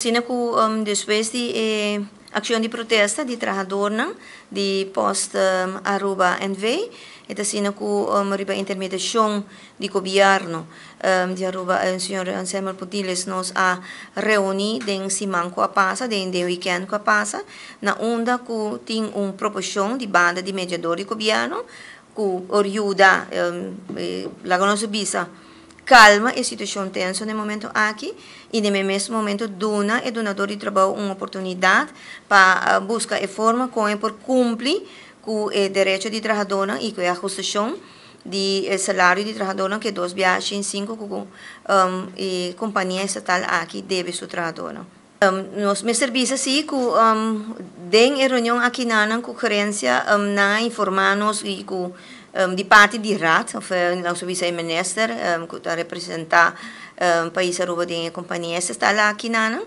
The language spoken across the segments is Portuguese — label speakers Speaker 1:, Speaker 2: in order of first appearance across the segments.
Speaker 1: Sinacul um, después di eh, acción de protesta de trabajadores di post um, arroba NV, eta sinacul um, riba intermediación de gobierno um, de arroba el eh, señor Anselmo Potiles nos ha reunido en Simán a pasa, en de weekend a pasa, na onda que tiene un proporción di banda di mediador di gobierno que ayuda um, eh, la conosubisa. calma e situação tensa no momento aqui ah, e no mesmo momento dona e donador de trabalho uma oportunidade para buscar a forma como por cumprir com o direito de trabalhadora e com a justiça de salário de trabalhadora que dois viagens em cinco com um, e companhia estatal aqui deve ser trabalhadora. Um, nos me serviços sim, que um, den reunião aqui na, na concorrência um, na informar-nos e com um, ehm, eh, ehm, ehm, parte de rat, raad of uh, nou soos minister um, representa um, país aruba de companhias está lá aqui na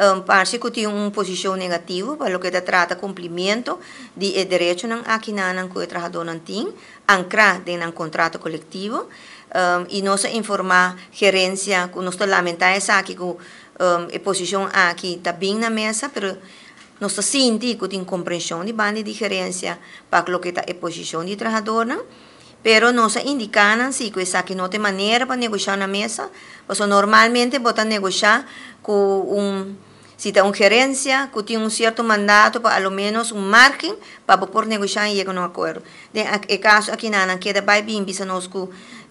Speaker 1: um, parece que tem uma posição negativa para o que trata cumprimento de direito nan aqui na que o trabalhador não tem ancrar em um contrato coletivo um, e nós informar gerência que nós lamentamos aqui que um, a posição aqui está bem na mesa, mas nossa Cinti, que tem compreensão de banda de gerência para que está a posição de trabalhador, né? Pero nos indican si que não que maneira para negociar na mesa, o normalmente vos negociar com un, si un gerência que tem um certo mandato, para lo menos um margen, para poder negociar e chegar a um acordo. De, caso aqui nada, queda by bien, bisa nos que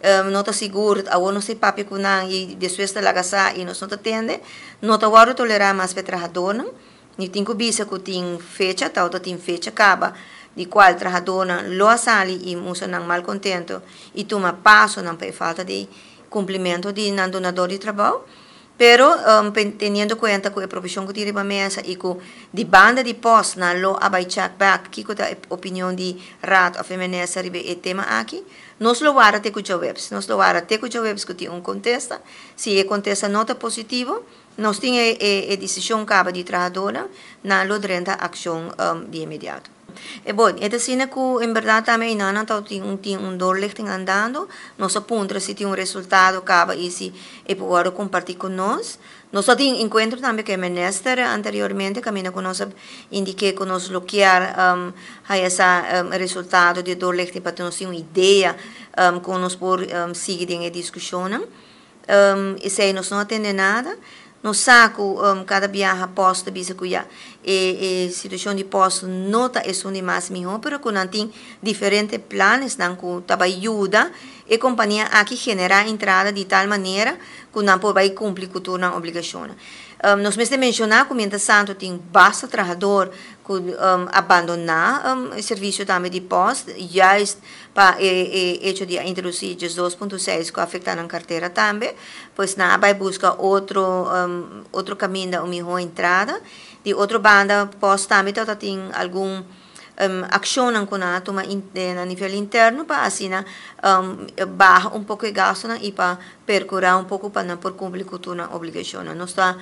Speaker 1: eh, um, no te seguro, o não sei papi com nada, e después te la casa y nós no te atiende, no tolerar mais para trabajador, ¿no? Nitin kubisa kuting fecha tau tatim fecha kaba, di qual trabajadora lo asali y muso nang mal contento y toma paso nang pe falta de cumprimento de nang donador de trabajo, pero um, teniendo cuenta que a profesión que tiene mesa y que de banda de post na lo abaichak back que la opinión de rat of MNS ribe el tema aquí nos lo guarda te cucho webs nos lo guarda te cucho webs que tiene un contesta si contesta nota positivo nós tínhamos eh, a, eh, a, decisão acaba de trabalhadora na lodrenta ação um, de imediato. E bom, é assim que, em verdade, também não então, tem um, tem um dólar tem andando. Nós apontamos se tem um resultado, acaba e se é possível compartilhar conosco. Nós só tem encontro também que a ministra anteriormente, caminha conosco, indiquei que nós bloquear um, esse um, resultado de dólar para ter uma ideia um, que nós por um, seguir em discussão. Um, e se nós não atendemos nada, no saco um, cada viaja posto visa kuya e, e situação de posto nota é um de mais mesmo pero que diferentes planos nan cu taba ayuda e companhia aqui genera entrada de tal maneira que não pode cumprir com a obrigação um, nós mesmo mencionar que o Santo tem bastante trabalhador que um, abandonar um, o serviço também de posto, já para é, e hecho de introduzir 2.6 que afetaram a carteira também, pois na vai buscar outro um, outro caminho da uma entrada, de outra banda posto também então, tem algum um, accionam com a átomo in, de, eh, na nível interno pa assim na, um, barra um pouco e gasto na, e para percurar um pouco para por cumprir com a obrigação. Nós está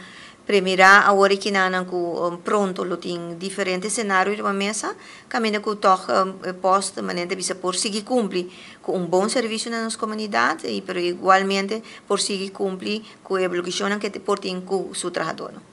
Speaker 1: primeira a hora que nana com um, pronto lo tem diferentes cenários de mesa caminha com toque um, posto maneira bisa por seguir cumprir com un bom serviço na nos comunidade e pero igualmente por seguir cumprir com a obrigação que te portem com su seu